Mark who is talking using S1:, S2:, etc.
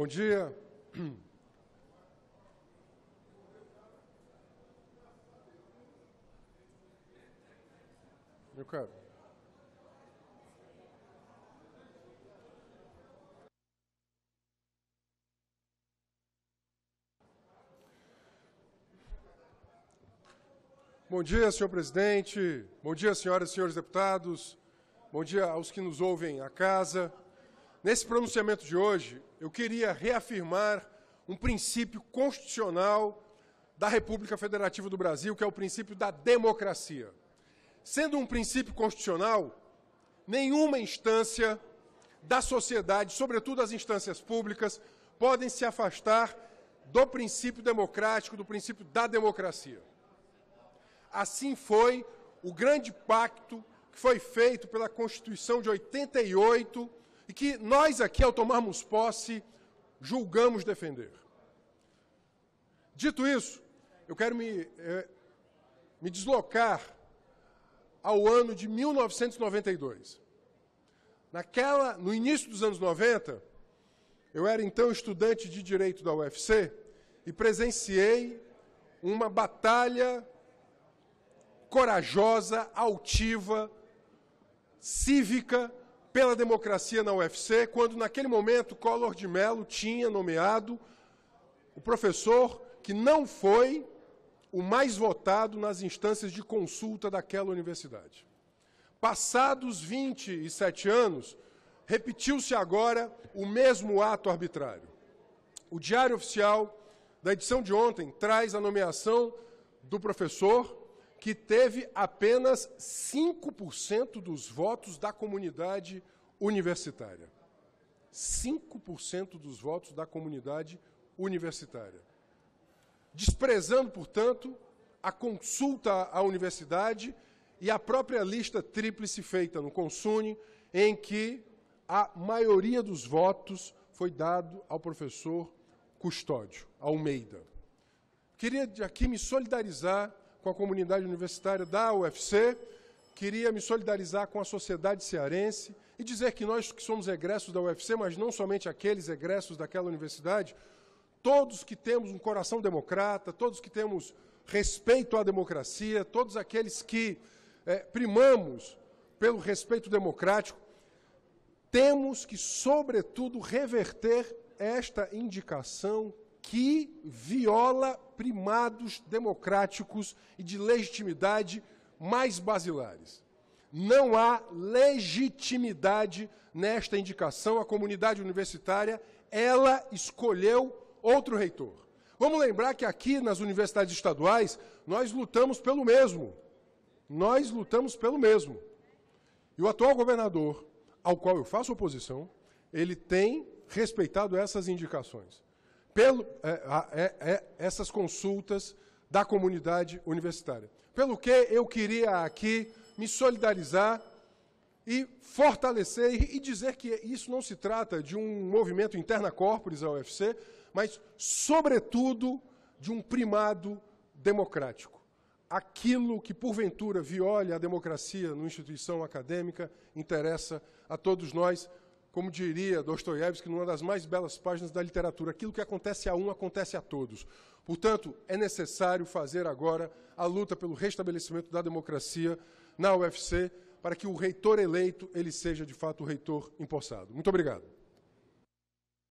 S1: Bom dia. Meu caro. Bom dia, senhor presidente. Bom dia, senhoras e senhores deputados. Bom dia aos que nos ouvem a casa. Nesse pronunciamento de hoje, eu queria reafirmar um princípio constitucional da República Federativa do Brasil, que é o princípio da democracia. Sendo um princípio constitucional, nenhuma instância da sociedade, sobretudo as instâncias públicas, podem se afastar do princípio democrático, do princípio da democracia. Assim foi o grande pacto que foi feito pela Constituição de 88 e que nós aqui, ao tomarmos posse, julgamos defender. Dito isso, eu quero me, eh, me deslocar ao ano de 1992. Naquela, no início dos anos 90, eu era então estudante de direito da UFC e presenciei uma batalha corajosa, altiva, cívica pela democracia na UFC, quando naquele momento Collor de Mello tinha nomeado o professor que não foi o mais votado nas instâncias de consulta daquela universidade. Passados 27 anos, repetiu-se agora o mesmo ato arbitrário. O Diário Oficial da edição de ontem traz a nomeação do professor que teve apenas 5% dos votos da comunidade universitária. 5% dos votos da comunidade universitária. Desprezando, portanto, a consulta à universidade e a própria lista tríplice feita no Consune, em que a maioria dos votos foi dado ao professor Custódio Almeida. Queria aqui me solidarizar com a comunidade universitária da UFC, queria me solidarizar com a sociedade cearense e dizer que nós que somos egressos da UFC, mas não somente aqueles egressos daquela universidade, todos que temos um coração democrata, todos que temos respeito à democracia, todos aqueles que é, primamos pelo respeito democrático, temos que, sobretudo, reverter esta indicação que viola primados democráticos e de legitimidade mais basilares. Não há legitimidade nesta indicação. A comunidade universitária, ela escolheu outro reitor. Vamos lembrar que aqui nas universidades estaduais, nós lutamos pelo mesmo. Nós lutamos pelo mesmo. E o atual governador, ao qual eu faço oposição, ele tem respeitado essas indicações pelo, é, é, é, essas consultas da comunidade universitária. Pelo que eu queria aqui me solidarizar e fortalecer e dizer que isso não se trata de um movimento interna corporis à UFC, mas, sobretudo, de um primado democrático. Aquilo que, porventura, viola a democracia numa instituição acadêmica interessa a todos nós, como diria Dostoiévski numa das mais belas páginas da literatura, aquilo que acontece a um acontece a todos. Portanto, é necessário fazer agora a luta pelo restabelecimento da democracia na UFC para que o reitor eleito ele seja de fato o reitor empossado. Muito obrigado.